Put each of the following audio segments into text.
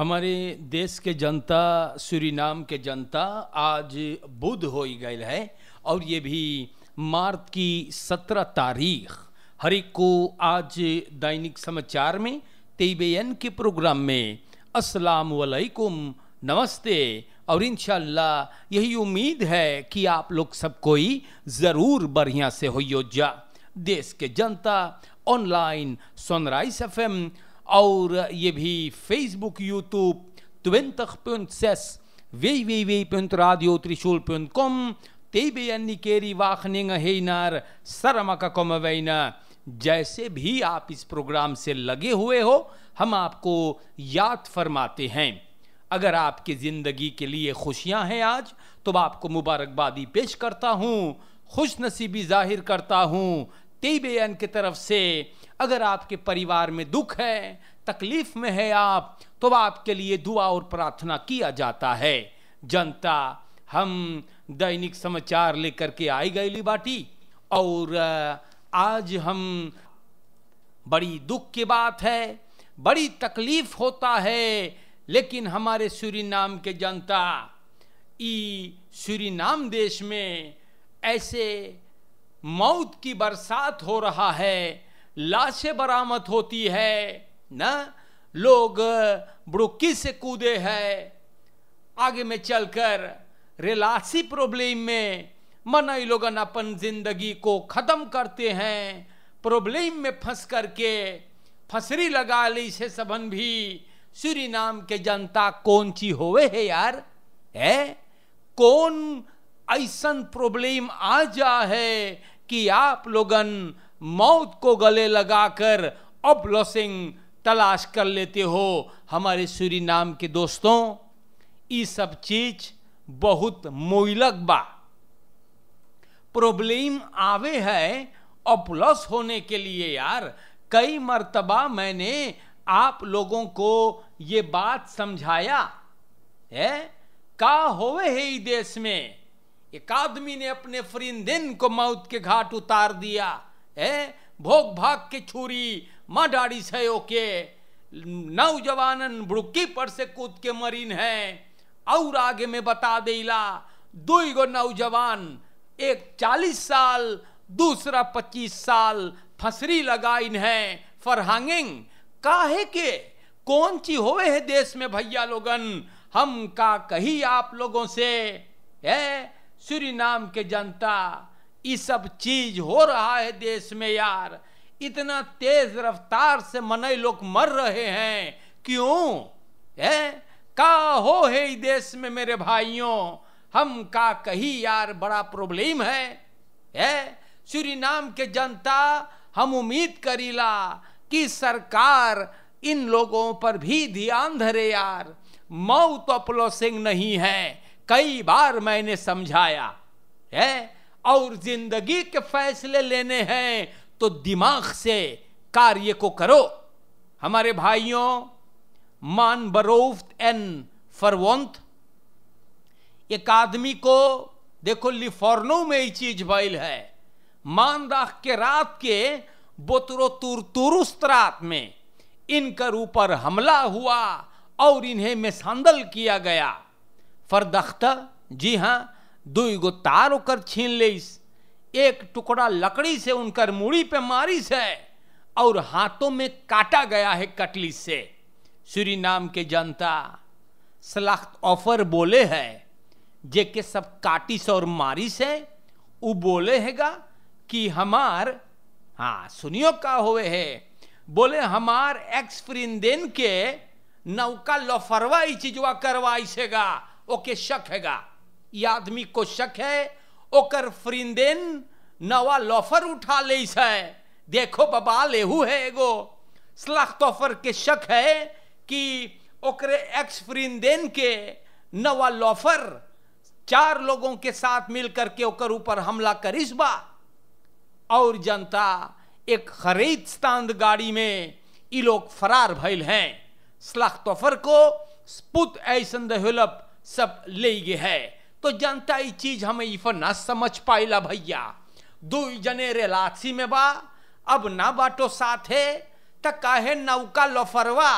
हमारे देश के जनता सूरीनाम के जनता आज बुध हो गई है और ये भी मार्च की सत्रह तारीख एक को आज दैनिक समाचार में तेबेन के प्रोग्राम में अस्सलाम वालेकुम नमस्ते और इन यही उम्मीद है कि आप लोग सब कोई ज़रूर बढ़िया से होइयो जा देश के जनता ऑनलाइन सनराइज एफ और ये भी फेसबुक यूट्यूब ट्विंतक पॉइंट वे वे वे पॉइंट रेडियो त्रिशूल पॉइंट कॉम ते बे यानी केरी वाखने हेनर सरम का कम वेना जैसे भी आप इस प्रोग्राम से लगे हुए हो हम आपको याद फरमाते हैं अगर आपकी जिंदगी के लिए खुशियां हैं आज तो आपको मुबारकबादी पेश करता हूं खुश नसीबी जाहिर करता हूं तेबेन की तरफ से अगर आपके परिवार में दुख है तकलीफ में है आप तो आपके लिए दुआ और प्रार्थना किया जाता है जनता हम दैनिक समाचार लेकर के आई गई बाटी और आज हम बड़ी दुख की बात है बड़ी तकलीफ होता है लेकिन हमारे नाम के जनता ई नाम देश में ऐसे मौत की बरसात हो रहा है लाशें बरामद होती है ना लोग ब्रुक्की से कूदे हैं आगे में चलकर रिलासी प्रॉब्लम में मनाई लोग अपन जिंदगी को ख़त्म करते हैं प्रॉब्लम में फंस करके फसरी लगा ली से सबन भी श्री नाम के जनता कौन ची होवे है यार है कौन ऐसा प्रॉब्लम आ जा है कि आप लोगन मौत को गले लगाकर अब तलाश कर लेते हो हमारे सूरी नाम के दोस्तों ये सब चीज बहुत मोइलक बा प्रॉब्लम आवे है अपलस होने के लिए यार कई मर्तबा मैंने आप लोगों को ये बात समझाया है का होवे है इस देश में एक आदमी ने अपने फरिंदेन को मौत के घाट उतार दिया है भोग भाग के छुरी डाड़ी से ओके नौजवान बुड़की पर से कूद के मरीन है और आगे में बता देला दुई गो नौजवान एक चालीस साल दूसरा पच्चीस साल फसरी लगाइन है फरहांगिंग काहे के कौन ची होवे है देश में भैया लोगन हम का कही आप लोगों से है श्री नाम के जनता ये सब चीज हो रहा है देश में यार इतना तेज रफ्तार से मनई लोग मर रहे हैं क्यों है का हो है देश में मेरे भाइयों हम का कही यार बड़ा प्रॉब्लम है है श्री नाम के जनता हम उम्मीद करीला कि सरकार इन लोगों पर भी ध्यान धरे यार मऊ तो अपलो सिंह नहीं है कई बार मैंने समझाया है और जिंदगी के फैसले लेने हैं तो दिमाग से कार्य को करो हमारे भाइयों मान बरोफ एन फरवंत एक आदमी को देखो लिफोर्नो में ही चीज बैल है मान राख के रात के बोतरो तुरुस्त रात में इनकर ऊपर हमला हुआ और इन्हें मिसहदल किया गया फरदख्ता जी हाँ दुई गो तार होकर छीन लेस एक टुकड़ा लकड़ी से उनकर मूड़ी पे मारी से और हाथों में काटा गया है कटली से श्री नाम के जनता सलाख्त ऑफर बोले है जे के सब काटिस और मारिस है वो बोले हैगा कि हमार हाँ सुनियो का होवे है बोले हमार एक्स फ्रिंदेन के नौका लोफरवा चीजवा करवाई सेगा ओके शक हैगा ये आदमी को शक है ओकर फरिंदेन नवा लॉफर उठा ले है देखो बबा लेहू है एगो सलाख तोफर के शक है कि ओकरे एक्स फरिंदेन के नवा लॉफर चार लोगों के साथ मिलकर के ओकर ऊपर हमला करिस बा और जनता एक खरीद स्तांद गाड़ी में ये लोग फरार भैल हैं सलाख तोफर को स्पुत ऐसन दहलप सब ले गए है तो जनता ई चीज हमें इफ ना समझ पाइला भैया दो जने रेलासी में बा अब ना बाटो साथ है त काहे नौका लफरवा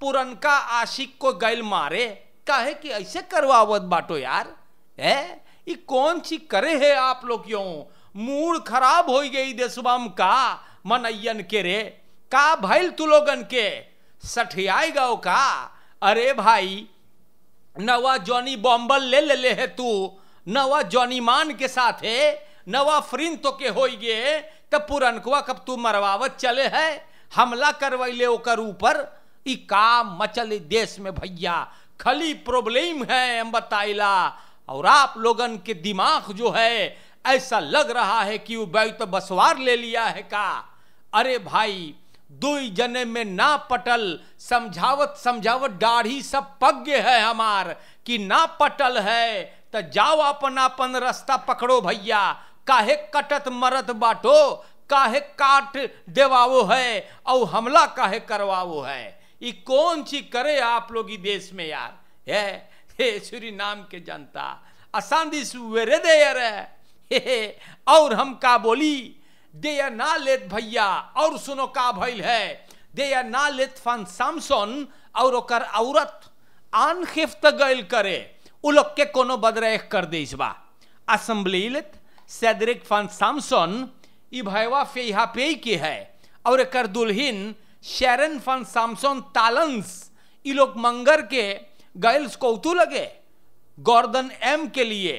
पुरनका आशिक को गैल मारे काहे कि ऐसे करवावत बाटो यार है ये कौन सी करे है आप लोग क्यों मूड खराब हो गई देशुबम का मनयन के रे का भैल तू लोगन के सठियाई गौ का अरे भाई नवा जॉनी बॉम्बल ले ले ले है तू नवा जॉनी मान के साथ है नवा फ्रीन तो के हो गए तब पुरनकवा कब तू मरवावत चले है हमला करवाइले ओकर ऊपर ई काम मचल देश में भैया खली प्रॉब्लम है हम बताइला और आप लोगन के दिमाग जो है ऐसा लग रहा है कि वो बैत तो बसवार ले लिया है का अरे भाई दुई जने में ना पटल समझावत समझावत डाढ़ी सब पग्य है हमार कि ना पटल है तो जाओ अपन अपन रास्ता पकड़ो भैया काहे कटत मरत बाटो काहे काट देवाओ है और हमला काहे करवाओ है ये कौन सी करे आप लोग देश में यार है हे श्री नाम के जनता असांदी सुवेरे दे यार है हे, हे, और हम का बोली They are not let bhaiya, aur suno ka bhail hai. They are not let fan Samson, aur okar aurat, अनखिफ्त गल करे उलोक के कोनो बदरेख कर दे बा असेंबली लेत सेदरिक फन सामसन ई भयवा फेहा पेई के है और एक दुल्हिन शेरन फन सामसन तालंस ई लोग मंगर के गैल्स कौतू लगे गॉर्डन एम के लिए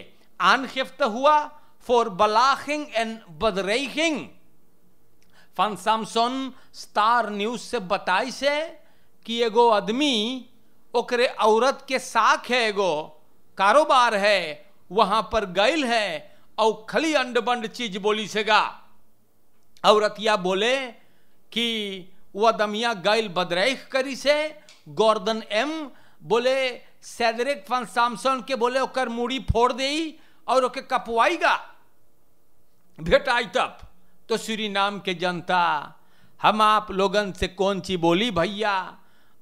आन खिफ्त हुआ voor belaging en bedreiging. Van Samson Star News से बताई से कि एगो आदमी ओकरे औरत के साख है एगो कारोबार है वहां पर गैल है और खली अंड बंड चीज बोली सेगा औरतिया बोले कि वह दमिया गैल बदरैख करी से गॉर्दन एम बोले सैदरिक फन सामसन के बोले ओकर मूड़ी फोड़ दी और ओके कपवाएगा आई तब तो श्री नाम के जनता हम आप लोगन से कौन सी बोली भैया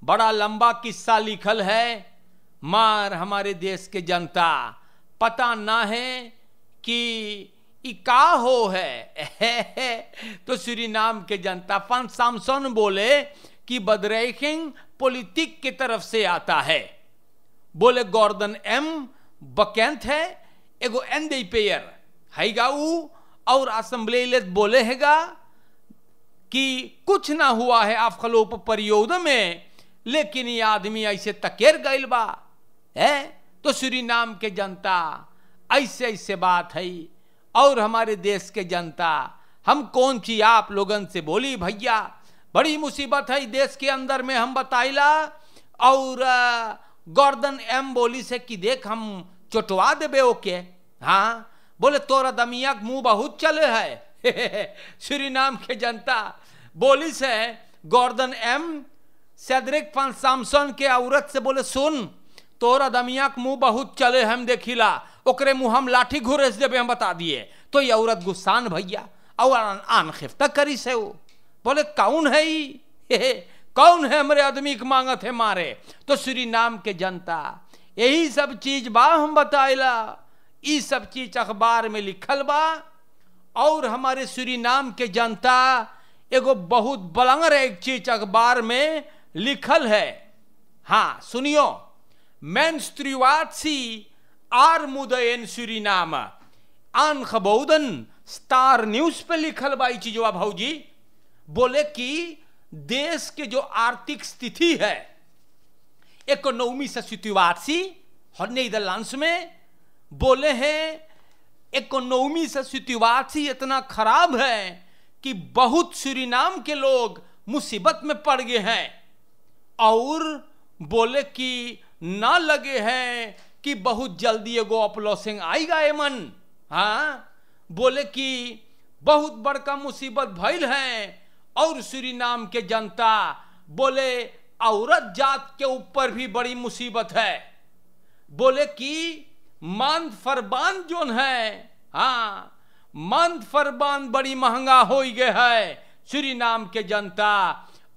बड़ा लंबा किस्सा लिखल है मार हमारे देश के जनता पता ना है कि इका हो है, तो श्री नाम के जनता पंत सामसन बोले कि बदरेखिंग पॉलिटिक की तरफ से आता है बोले गॉर्डन एम बकैंत है एगो एंदे पेयर हैगा ऊ और असम्बले बोले हैगा कि कुछ ना हुआ है आप खलोप परियोद में लेकिन ये आदमी ऐसे तकेर गई बा है तो श्री नाम के जनता ऐसे ऐसे बात है और हमारे देश के जनता हम कौन सी आप लोगन से बोली भैया बड़ी मुसीबत है देश के अंदर में हम बताइला और गर्दन एम बोली से कि देख हम चोटवा देबे ओके हाँ बोले तोरा दमिया मुंह बहुत चले है श्री नाम के जनता बोली से गॉर्डन एम सेद्रिक पान सामसन के औरत से बोले सुन तोरा दमिया के मुंह बहुत चले हम देखिला ओकरे मुंह हम लाठी घुरेस देबे हम बता दिए तो ये औरत गुस्सान भैया और आन, आन खिफ्ता करी से वो बोले कौन है ही कौन है हमारे आदमी के मांगत है मारे तो श्री नाम के जनता यही सब चीज बा हम बताइला ये सब चीज अखबार में लिखल बा और हमारे सूरीनाम के जनता एगो बहुत बलंगर एक चीज अखबार में लिखल है हाँ सुनियो मैं स्त्रीवासी आर मुदयन सूरीनाम आन खबौदन स्टार न्यूज पे लिखल बा चीजवा भाजी बोले कि देश के जो आर्थिक स्थिति है ekonomi sytuacji इधर Nederlands में बोले हैं नौमी से सिचुआसी इतना खराब है कि बहुत सूरीनाम के लोग मुसीबत में पड़ गए हैं और बोले कि ना लगे हैं कि बहुत जल्दी एगो अपलोसिंग आएगा ये मन हाँ बोले कि बहुत बड़का मुसीबत भइल है और नाम के जनता बोले औरत जात के ऊपर भी बड़ी मुसीबत है बोले कि मंद फरबान जो है हाँ मंद फरबान बड़ी महंगा हो गए है श्री नाम के जनता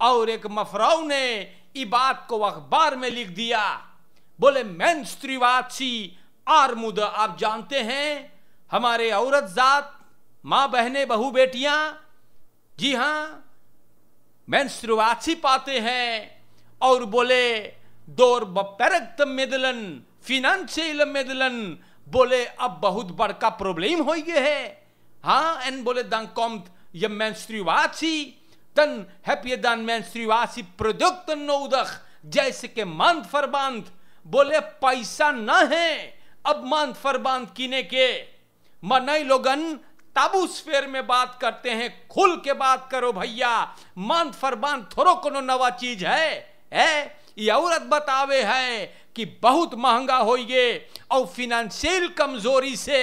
और एक मफराव ने बात को अखबार में लिख दिया बोले मैं स्त्रीवाद सी आरमुद आप जानते हैं हमारे औरत जात माँ बहने बहु बेटियां जी हां मैं शुरुआत पाते हैं और बोले दौर बरक्त मेदलन फिनेंशियल मेदलन बोले अब बहुत बड़का प्रॉब्लम हो गए है हाँ एन बोले दांग कॉम ये मेंस्ट्रुआसी तन हैप्पी दान मेंस्ट्रुआसी प्रोडक्ट नौदख जैसे के मांत फरबांत बोले पैसा न है अब मांत फरबांत किने के मनई लोगन ताबू स्फेर में बात करते हैं खुल के बात करो भैया मान फरबान थोड़ो कोनो नवा चीज है है औरत बतावे है कि बहुत महंगा हो गए और फिनेंशियल कमजोरी से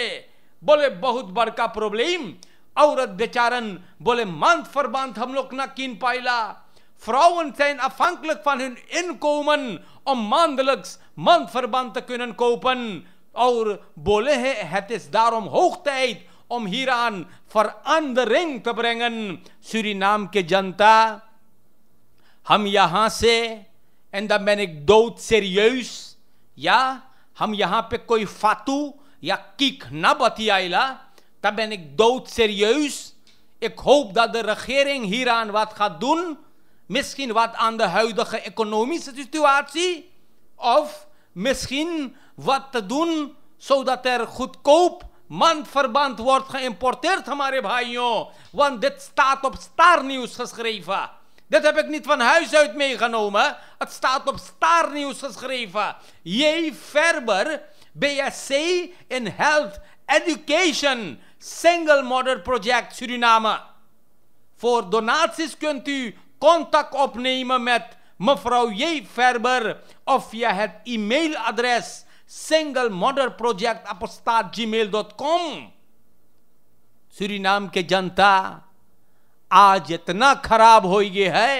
बोले बहुत बड़का प्रॉब्लम औरत बेचारन बोले मंथ फॉर मंथ हम लोग ना किन पाइला फ्रॉन सैन अफंक लग फन इन कोमन और मंथ लग्स मंथ फॉर मंथ क्यों कोपन और बोले है हैतेसदार ओम होखते ओम हीरान फॉर अन रिंग तबरेंगन श्री नाम के जनता Ham यहाँ se en dan ben ik doodserieus. serieus. Ja, ham jahan pe koi fatu, ja kik nabatiaila. Dan ben ik doodserieus. serieus. Ik hoop dat de regering hieraan wat gaat doen. Misschien wat aan de huidige economische situatie. Of misschien wat te doen zodat er goedkoop mandverband wordt geïmporteerd, hamare bhaiyo. Want dit staat op Star News geschreven. Dit heb ik niet van huis uit meegenomen. Het staat op Staarnieuws geschreven. J. Ferber, BSC in Health Education Single Mother Project Suriname. Voor donaties kunt u contact opnemen met mevrouw J. Ferber of via het e-mailadres singlemotherprojectapostaatgmail.com Suriname ke janta आज इतना खराब हो गए है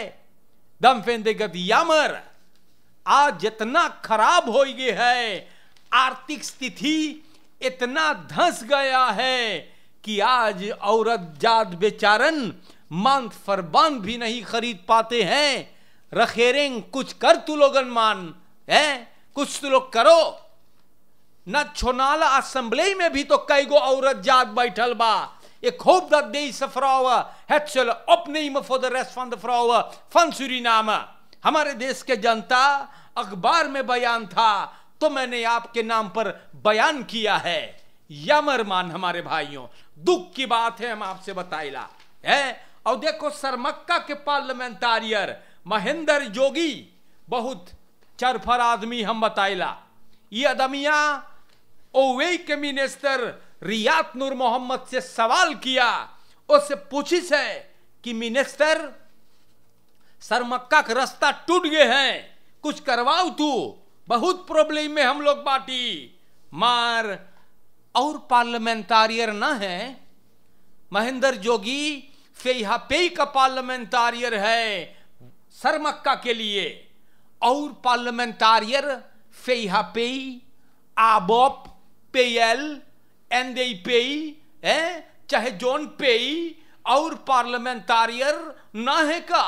दम फेंदे गति यामर आज इतना खराब हो गए है आर्थिक स्थिति इतना धंस गया है कि आज औरत जात बेचारन मांग बांध भी नहीं खरीद पाते हैं रखेरेंग कुछ कर तू लोगन मान है कुछ तू लोग करो न छोनाला असेंबली में भी तो कई गो औरत जात बैठल बा Ik hoop dat deze vrouwen het zullen opnemen voor de rest van de vrouwen van Suriname. हमारे देश के जनता अखबार में बयान था तो मैंने आपके नाम पर बयान किया है यमरमान हमारे भाइयों दुख की बात है हम आपसे बताइला है और देखो सरमक्का के पार्लियामेंटारियर महेंद्र जोगी बहुत चरफर आदमी हम बताइला ये आदमिया ओवे के मिनिस्टर रियात नूर मोहम्मद से सवाल किया उससे पूछी से कि मिनिस्टर सर मक्का का रास्ता टूट गए हैं कुछ करवाओ तू बहुत प्रॉब्लम में हम लोग बाटी मार और पार्लियामेंटारियर ना है महेंद्र जोगी से यहां पेई का पार्लियामेंटारियर है सर मक्का के लिए और पार्लियामेंटारियर से यहां पे आबोप पेयल एनडीपी eh? चाहे जोन पेई और पार्लियामेंटारियर ना है का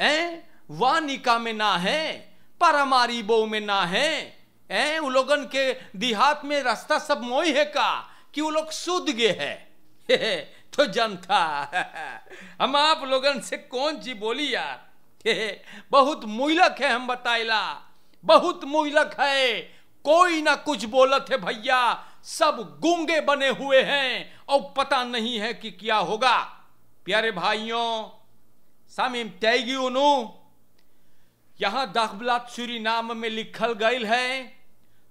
ए वानिका में ना है बो में ना है ए वो लोगन के देहात में रास्ता सब मोई है का कि वो लोग सुध गए है तो जनता हम आप लोगन से कौन जी बोली यार बहुत मुइलक है हम बताइला बहुत मुइलक है कोई ना कुछ बोलत है भैया सब गूंगे बने हुए हैं और पता नहीं है कि क्या होगा प्यारे भाइयों सामिम त्यागी यहां दाखबला सूरी नाम में लिखल गई है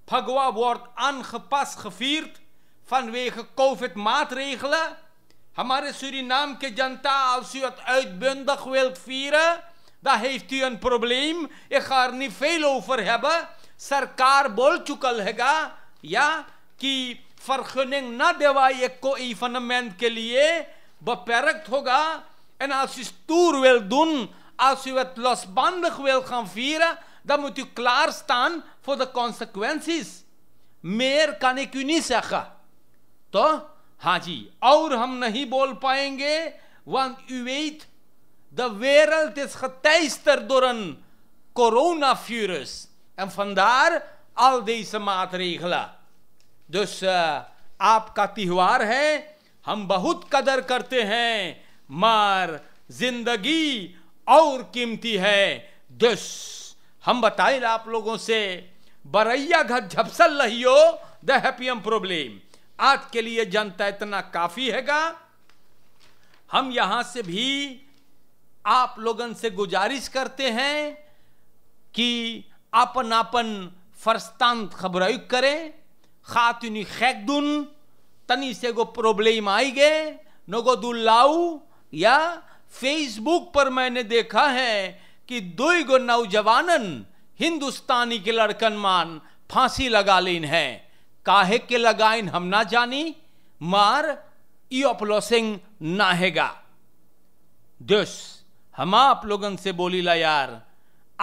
फगवा वर्त अनख पस खफीर फन वेख कौफित मात रेखल हमारे सूरी नाम के जनता आवश्यक ऐत बेंदख वेल फीर द हेफ्तियन प्रॉब्लम ए खारनी फेल ओवर है सरकार बोल चुकल हैगा या कि vergunning na de एक ko इफनमेंट ke liye beperkt hoga en als u stoer wil doen, als u het losbandig wil gaan vieren, dan moet u klaarstaan voor de consequenties. Meer kan ik u niet zeggen. Toch? Haji, aur hum nahi bol payenge want u weet, de wereld is geteisterd door een coronavirus. En vandaar al deze maatregelen. जो आपका त्यौहार है हम बहुत कदर करते हैं मार जिंदगी और कीमती है दुस हम बताए आप लोगों से बरैया घर झपसल हो द हैप्पीएम प्रॉब्लम आज के लिए जनता इतना काफी हैगा हम यहां से भी आप लोग से गुजारिश करते हैं कि अपन अपन फरस्तान खबर करें gaat u nu gek doen, dan is er een probleem आएंगे नगो दुल्लाऊ या फेसबुक पर मैंने देखा है कि दो गो नौजवानन हिंदुस्तानी के लड़कन मान फांसी लगा लेन है काहे के लगाइन हम ना जानी मार यो सिंह ना हैगा दोस्त हम आप लोगन से बोली ला यार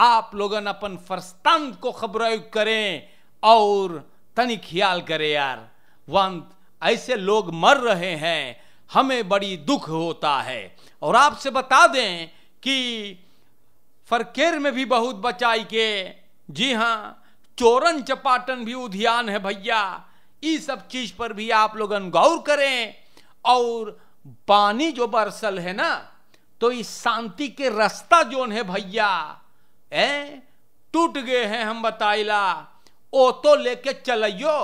आप लोगन अपन फरस्तान को खबराय करें और तनि ख्याल करे यार वंत ऐसे लोग मर रहे हैं हमें बड़ी दुख होता है और आपसे बता दें कि फरकेर में भी बहुत बचाई के जी हाँ चोरन चपाटन भी उद्यान है भैया ये सब चीज पर भी आप लोग गौर करें और पानी जो बरसल है ना तो इस शांति के रास्ता जोन है भैया ए टूट गए हैं हम बताइला ओतो लेके चलियो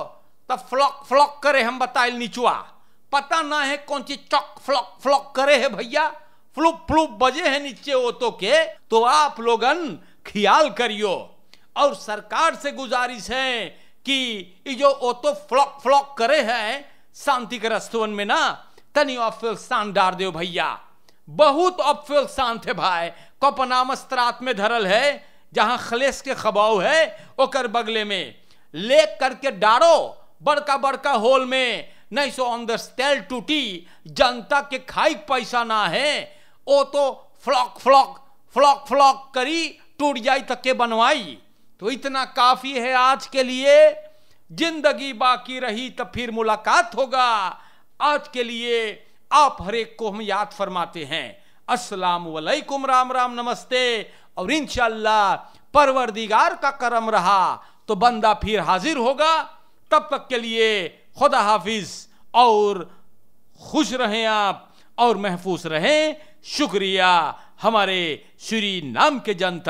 तो फ्लॉक फ्लॉक करे हम बताए नीचुआ पता ना है कौन चीज चौक फ्लॉक फ्लॉक करे है भैया फ्लूप फ्लूप बजे है नीचे ओतो के तो आप लोगन ख्याल करियो और सरकार से गुजारिश है कि ये जो ओतो फ्लॉक फ्लॉक करे है शांति के रस्तवन में ना तनी ऑफिल शान डार दो भैया बहुत ऑफिल शांत है भाई कपनामस्त्रात में धरल है जहां खलेस के खबाव है ओकर बगले में ले करके डारो बड़का बड़का होल में नहीं सो अंदर तेल टूटी जनता के खाई पैसा ना है ओ तो फ्लॉक फ्लॉक फ्लॉक फ्लॉक करी टूट जाई तक के बनवाई तो इतना काफी है आज के लिए जिंदगी बाकी रही तो फिर मुलाकात होगा आज के लिए आप हरेक को हम याद फरमाते हैं अस्सलाम वालेकुम राम राम नमस्ते और इन परवरदिगार का करम रहा तो बंदा फिर हाजिर होगा तब तक के लिए खुदा हाफिज और खुश रहें आप और महफूज रहें शुक्रिया हमारे श्री नाम के जनता